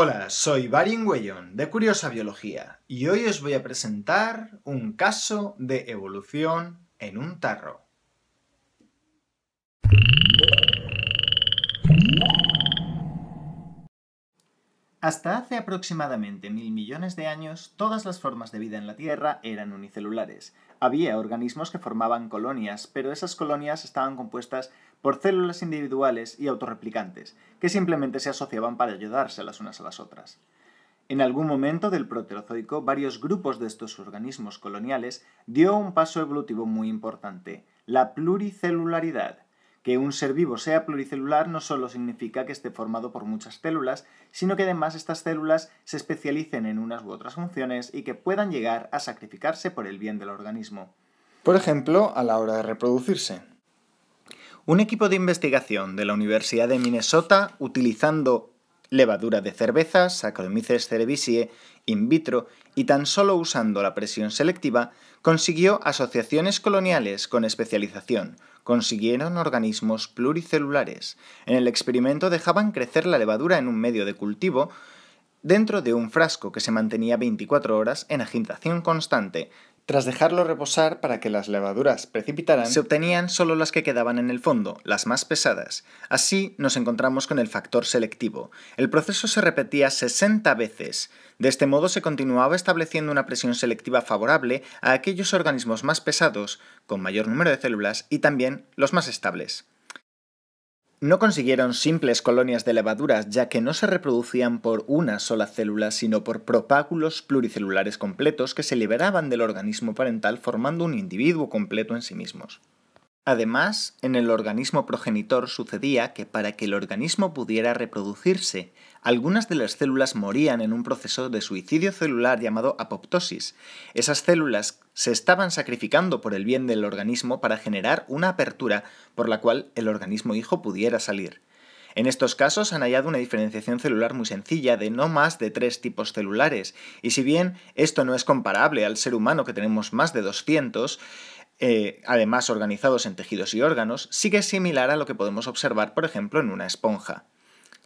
Hola, soy Barin Güellón, de Curiosa Biología, y hoy os voy a presentar un caso de evolución en un tarro. Hasta hace aproximadamente mil millones de años, todas las formas de vida en la Tierra eran unicelulares. Había organismos que formaban colonias, pero esas colonias estaban compuestas por células individuales y autorreplicantes, que simplemente se asociaban para ayudarse las unas a las otras. En algún momento del Proterozoico, varios grupos de estos organismos coloniales dio un paso evolutivo muy importante, la pluricelularidad, que un ser vivo sea pluricelular no solo significa que esté formado por muchas células, sino que además estas células se especialicen en unas u otras funciones y que puedan llegar a sacrificarse por el bien del organismo. Por ejemplo, a la hora de reproducirse. Un equipo de investigación de la Universidad de Minnesota, utilizando levadura de cerveza, Saccharomyces cerevisiae in vitro y tan solo usando la presión selectiva consiguió asociaciones coloniales con especialización, consiguieron organismos pluricelulares. En el experimento dejaban crecer la levadura en un medio de cultivo dentro de un frasco que se mantenía 24 horas en agitación constante, tras dejarlo reposar para que las levaduras precipitaran, se obtenían solo las que quedaban en el fondo, las más pesadas. Así nos encontramos con el factor selectivo. El proceso se repetía 60 veces. De este modo se continuaba estableciendo una presión selectiva favorable a aquellos organismos más pesados, con mayor número de células y también los más estables. No consiguieron simples colonias de levaduras, ya que no se reproducían por una sola célula, sino por propágulos pluricelulares completos que se liberaban del organismo parental formando un individuo completo en sí mismos. Además, en el organismo progenitor sucedía que para que el organismo pudiera reproducirse, algunas de las células morían en un proceso de suicidio celular llamado apoptosis. Esas células se estaban sacrificando por el bien del organismo para generar una apertura por la cual el organismo hijo pudiera salir. En estos casos han hallado una diferenciación celular muy sencilla de no más de tres tipos celulares, y si bien esto no es comparable al ser humano que tenemos más de 200, eh, además organizados en tejidos y órganos, sigue similar a lo que podemos observar, por ejemplo, en una esponja.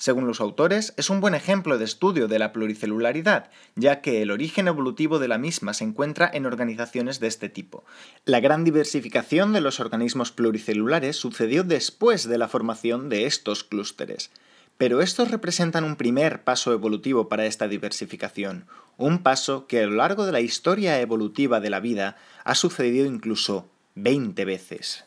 Según los autores, es un buen ejemplo de estudio de la pluricelularidad, ya que el origen evolutivo de la misma se encuentra en organizaciones de este tipo. La gran diversificación de los organismos pluricelulares sucedió después de la formación de estos clústeres. Pero estos representan un primer paso evolutivo para esta diversificación, un paso que a lo largo de la historia evolutiva de la vida ha sucedido incluso 20 veces.